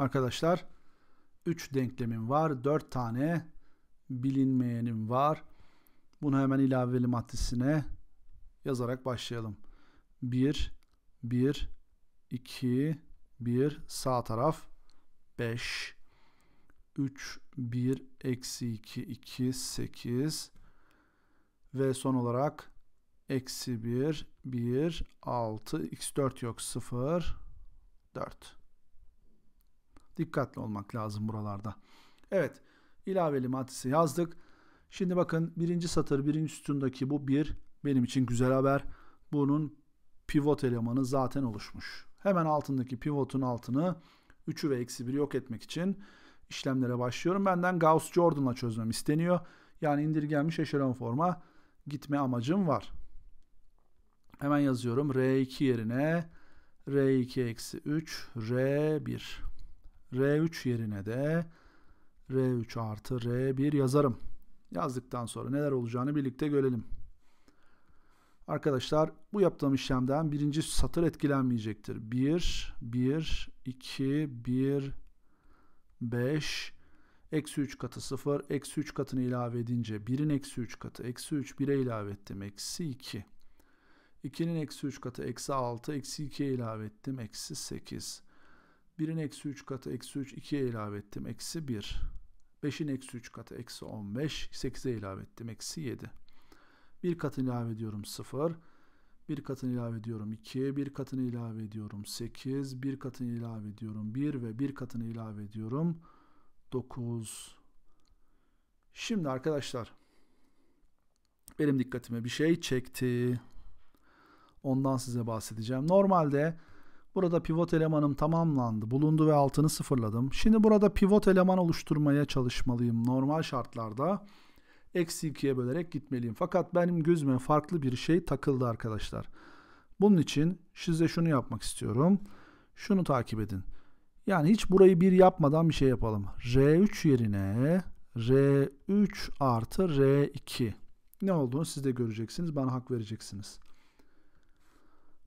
Arkadaşlar 3 denklemim var. 4 tane bilinmeyenim var. Bunu hemen ilaveli matrisine yazarak başlayalım. 1, 1, 2, 1 sağ taraf 5, 3, 1, eksi 2, 2, 8 ve son olarak eksi 1, 1, 6, x4 yok 0, 4. Dikkatli olmak lazım buralarda. Evet ilaveli maddesi yazdık. Şimdi bakın birinci satır birinci sütundaki bu bir benim için güzel haber. Bunun pivot elemanı zaten oluşmuş. Hemen altındaki pivotun altını 3'ü ve eksi 1'i yok etmek için işlemlere başlıyorum. Benden Gauss Jordan'la çözmem isteniyor. Yani indirgenmiş eşelon forma gitme amacım var. Hemen yazıyorum. R2 yerine R2 eksi 3 R1. R3 yerine de R3 artı R1 yazarım. Yazdıktan sonra neler olacağını birlikte görelim. Arkadaşlar bu yaptığım işlemden birinci satır etkilenmeyecektir. 1, 1, 2, 1, 5, eksi 3 katı 0, eksi 3 katını ilave edince 1'in eksi 3 katı, eksi 3 1'e ilave ettim, eksi 2. 2'nin eksi 3 katı, eksi 6, eksi 2'ye ilave ettim, eksi 8. 1'in eksi 3 katı eksi 3 2'ye ilave ettim eksi 1. 5'in eksi 3 katı eksi 15 8'e ilave ettim eksi 7. Bir katını ilave ediyorum 0. Bir katını ilave ediyorum 2. Bir katını ilave ediyorum 8. Bir katını ilave ediyorum 1 ve bir katını ilave ediyorum 9. Şimdi arkadaşlar benim dikkatime bir şey çekti. Ondan size bahsedeceğim. Normalde Burada pivot elemanım tamamlandı. Bulundu ve altını sıfırladım. Şimdi burada pivot eleman oluşturmaya çalışmalıyım. Normal şartlarda eksi 2'ye bölerek gitmeliyim. Fakat benim gözüme farklı bir şey takıldı arkadaşlar. Bunun için size şunu yapmak istiyorum. Şunu takip edin. Yani hiç burayı bir yapmadan bir şey yapalım. R3 yerine R3 artı R2. Ne olduğunu siz de göreceksiniz. Bana hak vereceksiniz.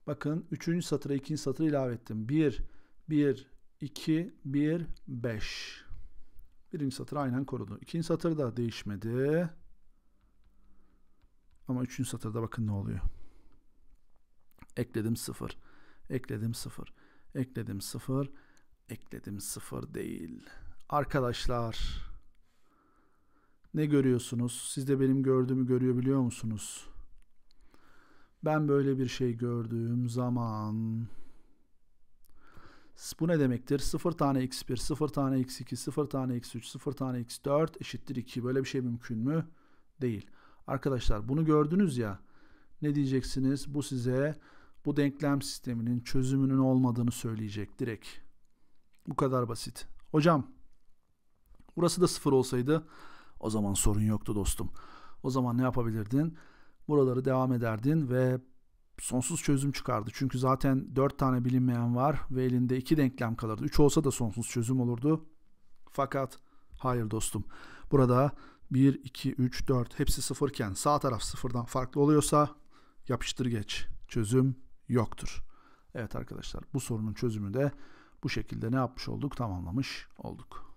Bakın 3. satıra 2. satırı ilave ettim. 1, 1, 2, 1, 5. Birinci satır aynen korudu. İkinci satır da değişmedi. Ama üçüncü satırda bakın ne oluyor. Ekledim sıfır. Ekledim sıfır. Ekledim sıfır. Ekledim sıfır değil. Arkadaşlar ne görüyorsunuz? Siz de benim gördüğümü görüyor biliyor musunuz? Ben böyle bir şey gördüğüm zaman bu ne demektir? 0 tane x1, 0 tane x2, 0 tane x3, 0 tane x4 eşittir 2. Böyle bir şey mümkün mü? Değil. Arkadaşlar bunu gördünüz ya. Ne diyeceksiniz? Bu size bu denklem sisteminin çözümünün olmadığını söyleyecek direkt. Bu kadar basit. Hocam burası da 0 olsaydı o zaman sorun yoktu dostum. O zaman ne yapabilirdin? buraları devam ederdin ve sonsuz çözüm çıkardı. Çünkü zaten 4 tane bilinmeyen var ve elinde 2 denklem kalırdı. 3 olsa da sonsuz çözüm olurdu. Fakat hayır dostum. Burada 1, 2, 3, 4 hepsi sıfırken sağ taraf sıfırdan farklı oluyorsa yapıştır geç. Çözüm yoktur. Evet arkadaşlar bu sorunun çözümü de bu şekilde ne yapmış olduk? Tamamlamış olduk.